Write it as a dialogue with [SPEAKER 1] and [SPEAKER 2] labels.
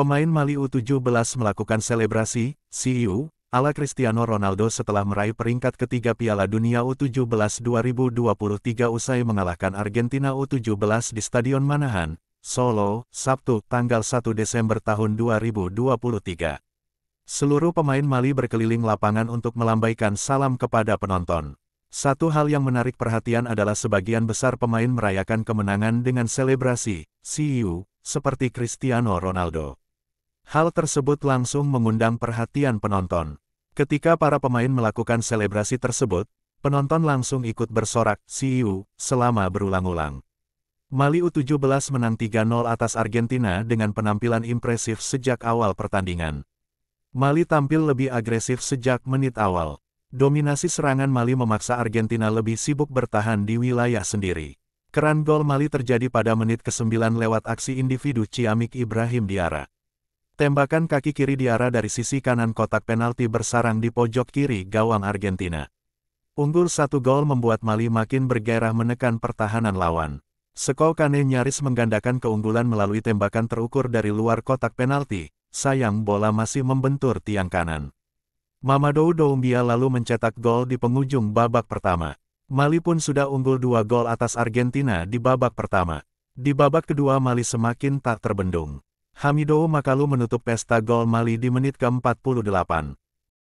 [SPEAKER 1] Pemain Mali U17 melakukan selebrasi, CU, e ala Cristiano Ronaldo setelah meraih peringkat ketiga Piala Dunia U17 2023 usai mengalahkan Argentina U17 di Stadion Manahan, Solo, Sabtu, tanggal 1 Desember tahun 2023. Seluruh pemain Mali berkeliling lapangan untuk melambaikan salam kepada penonton. Satu hal yang menarik perhatian adalah sebagian besar pemain merayakan kemenangan dengan selebrasi, CU, e seperti Cristiano Ronaldo. Hal tersebut langsung mengundang perhatian penonton. Ketika para pemain melakukan selebrasi tersebut, penonton langsung ikut bersorak, CU, selama berulang-ulang. Mali U17 menang 3-0 atas Argentina dengan penampilan impresif sejak awal pertandingan. Mali tampil lebih agresif sejak menit awal. Dominasi serangan Mali memaksa Argentina lebih sibuk bertahan di wilayah sendiri. Keran gol Mali terjadi pada menit ke-9 lewat aksi individu Ciamik Ibrahim Diara. Tembakan kaki kiri diarah dari sisi kanan kotak penalti bersarang di pojok kiri gawang Argentina. Unggul satu gol membuat Mali makin bergairah menekan pertahanan lawan. Skok Kane nyaris menggandakan keunggulan melalui tembakan terukur dari luar kotak penalti, sayang bola masih membentur tiang kanan. Mamadou Doumbia lalu mencetak gol di penghujung babak pertama. Mali pun sudah unggul dua gol atas Argentina di babak pertama. Di babak kedua Mali semakin tak terbendung. Hamido Makalu menutup pesta gol Mali di menit ke-48.